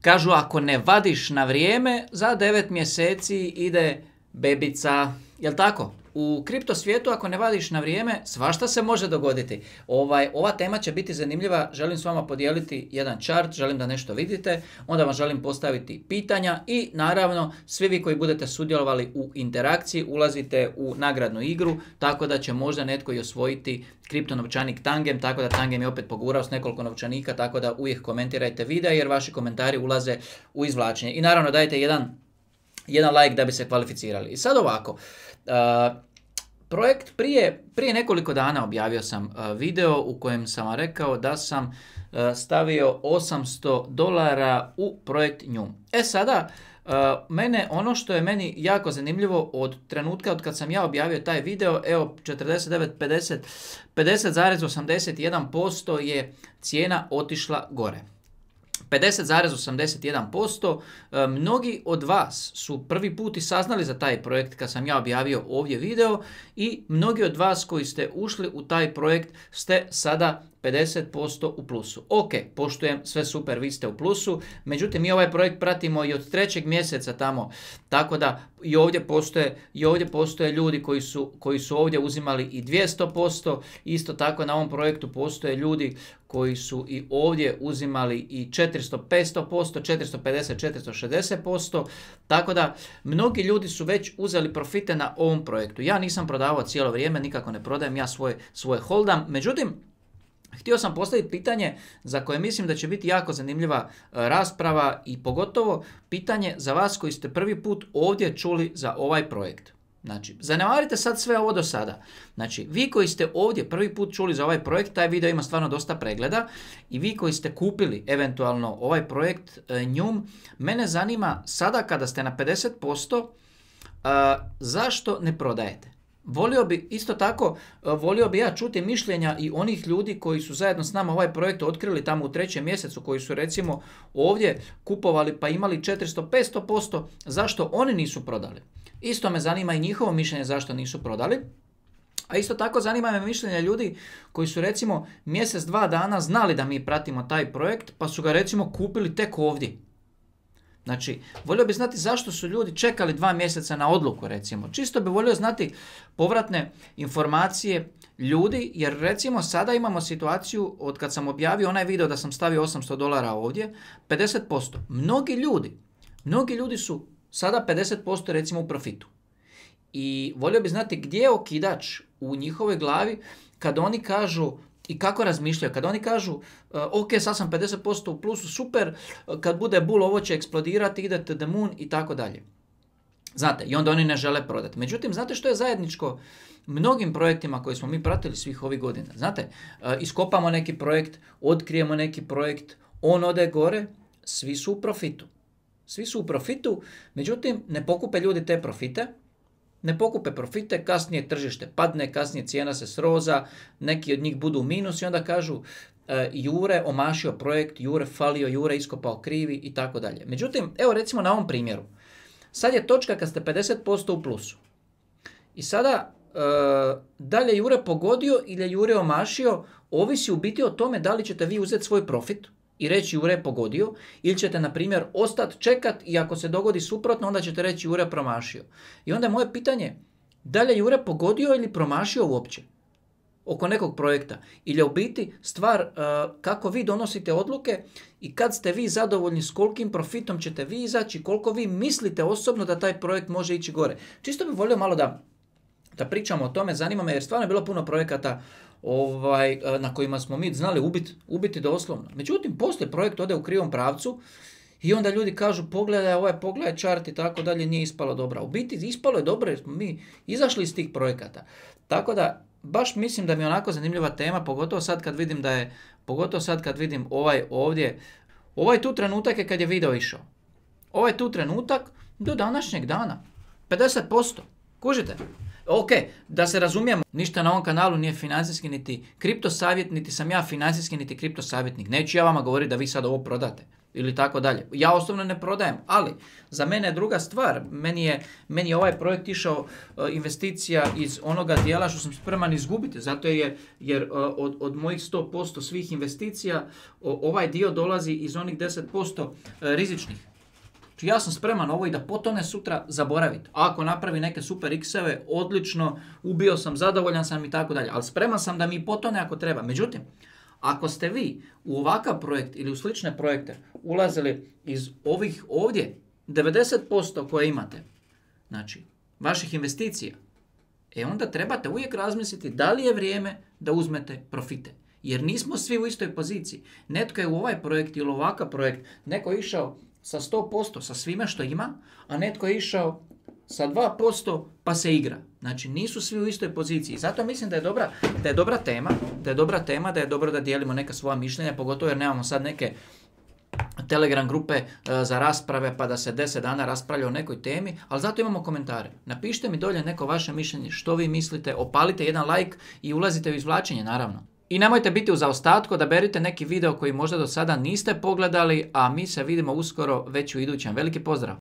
Kažu ako ne vadiš na vrijeme, za devet mjeseci ide bebica. Jel tako? u kripto svijetu ako ne vadiš na vrijeme, svašta se može dogoditi. Ovaj, ova tema će biti zanimljiva, želim s vama podijeliti jedan chart, želim da nešto vidite, onda vam želim postaviti pitanja i naravno svi vi koji budete sudjelovali u interakciji ulazite u nagradnu igru, tako da će možda netko i osvojiti kripto novčanik Tangem, tako da Tangem je opet pogurao s nekoliko novčanika, tako da uvijek komentirajte videa jer vaši komentari ulaze u izvlačenje. I naravno dajte jedan jedan like da bi se kvalificirali. I sad ovako, uh, projekt prije, prije nekoliko dana objavio sam uh, video u kojem sam rekao da sam uh, stavio 800 dolara u projekt nju. E sada, mene, ono što je meni jako zanimljivo od trenutka od kad sam ja objavio taj video, evo 49.50, 50,81% je cijena otišla gore. 50,81%. E, mnogi od vas su prvi put i saznali za taj projekt kad sam ja objavio ovdje video i mnogi od vas koji ste ušli u taj projekt ste sada 50% u plusu. Ok, poštujem, sve super, vi ste u plusu, međutim mi ovaj projekt pratimo i od trećeg mjeseca tamo, tako da i ovdje postoje, i ovdje postoje ljudi koji su, koji su ovdje uzimali i 200%, isto tako na ovom projektu postoje ljudi koji su i ovdje uzimali i 400, 500%, 450, 460%, tako da mnogi ljudi su već uzeli profite na ovom projektu. Ja nisam prodavao cijelo vrijeme, nikako ne prodajem, ja svoje, svoje holdam, međutim Htio sam postaviti pitanje za koje mislim da će biti jako zanimljiva e, rasprava i pogotovo pitanje za vas koji ste prvi put ovdje čuli za ovaj projekt. Znači, zanemarite sad sve ovo do sada. Znači, vi koji ste ovdje prvi put čuli za ovaj projekt, taj video ima stvarno dosta pregleda i vi koji ste kupili eventualno ovaj projekt e, Njum, mene zanima sada kada ste na 50%, e, zašto ne prodajete? Volio bi isto tako, e, volio bi ja čuti mišljenja i onih ljudi koji su zajedno s nama ovaj projekt otkrili tamo u trećem mjesecu, koji su recimo ovdje kupovali pa imali 400-500%, zašto oni nisu prodali. Isto me zanima i njihovo mišljenje zašto nisu prodali. A isto tako zanima me mišljenje ljudi koji su recimo mjesec, dva dana znali da mi pratimo taj projekt, pa su ga recimo kupili tek ovdje. Znači, volio bi znati zašto su ljudi čekali dva mjeseca na odluku, recimo. Čisto bi volio znati povratne informacije ljudi, jer recimo sada imamo situaciju, od kad sam objavio onaj video da sam stavio 800 dolara ovdje, 50%. Mnogi ljudi, mnogi ljudi su sada 50% recimo u profitu. I volio bi znati gdje je okidač u njihovoj glavi kad oni kažu i kako razmišljaju. Kad oni kažu, e, ok, sad sam 50% u plusu, super, kad bude bull ovo će eksplodirati, idete the moon i tako dalje. Znate, i onda oni ne žele prodati. Međutim, znate što je zajedničko mnogim projektima koje smo mi pratili svih ovih godina? Znate, e, iskopamo neki projekt, otkrijemo neki projekt, on ode gore, svi su u profitu. Svi su u profitu, međutim, ne pokupe ljudi te profite, ne pokupe profite, kasnije tržište padne, kasnije cijena se sroza, neki od njih budu u minus i onda kažu e, Jure omašio projekt, Jure falio, Jure iskopao krivi i tako dalje. Međutim, evo recimo na ovom primjeru. Sad je točka kad ste 50% u plusu. I sada e, da li je Jure pogodio ili je Jure omašio, ovisi u biti o tome da li ćete vi uzeti svoj profit, i reći ure pogodio ili ćete na primjer ostat čekat i ako se dogodi suprotno onda ćete reći ure promašio. I onda je moje pitanje da li je Jure pogodio ili promašio uopće oko nekog projekta ili je u biti stvar e, kako vi donosite odluke i kad ste vi zadovoljni s kolikim profitom ćete vi izaći, koliko vi mislite osobno da taj projekt može ići gore. Čisto bih volio malo da da pričamo o tome, zanima me jer stvarno je bilo puno projekata ovaj, e, na kojima smo mi znali ubiti, ubiti doslovno. Međutim, poslije projekt ode u krivom pravcu i onda ljudi kažu pogledaj ovaj, pogledaj čart i tako dalje, nije ispalo dobro. U biti ispalo je dobro jer smo mi izašli iz tih projekata. Tako da, baš mislim da mi je onako zanimljiva tema, pogotovo sad kad vidim da je, pogotovo sad kad vidim ovaj ovdje, ovaj tu trenutak je kad je video išao. Ovaj tu trenutak do današnjeg dana. 50%. Kužite? Ok, da se razumijemo, ništa na ovom kanalu nije financijski niti kripto savjet, niti sam ja financijski niti kripto savjetnik. Neću ja vama govoriti da vi sad ovo prodate ili tako dalje. Ja osobno ne prodajem, ali za mene je druga stvar. Meni je, meni ovaj projekt išao e, investicija iz onoga dijela što sam spreman izgubiti, zato jer, jer e, od, od mojih 100% svih investicija ovaj dio dolazi iz onih 10% e, rizičnih. Znači ja sam spreman ovo i da potone sutra zaboraviti. Ako napravi neke super x-eve, odlično, ubio sam, zadovoljan sam i tako dalje. Ali spreman sam da mi potone ako treba. Međutim, ako ste vi u ovakav projekt ili u slične projekte ulazili iz ovih ovdje 90% koje imate, znači vaših investicija, e onda trebate uvijek razmisliti da li je vrijeme da uzmete profite. Jer nismo svi u istoj poziciji. Netko je u ovaj projekt ili ovakav projekt, neko išao sa 100%, sa svime što ima, a netko je išao sa 2% pa se igra. Znači nisu svi u istoj poziciji. Zato mislim da je dobra, da je dobra tema, da je dobra tema, da je dobro da dijelimo neka svoja mišljenja, pogotovo jer nemamo sad neke Telegram grupe eh, za rasprave pa da se 10 dana raspravlja o nekoj temi, ali zato imamo komentare. Napišite mi dolje neko vaše mišljenje, što vi mislite, opalite jedan like i ulazite u izvlačenje naravno. I nemojte biti u zaostatku, da berite neki video koji možda do sada niste pogledali, a mi se vidimo uskoro već u idućem. Veliki pozdrav!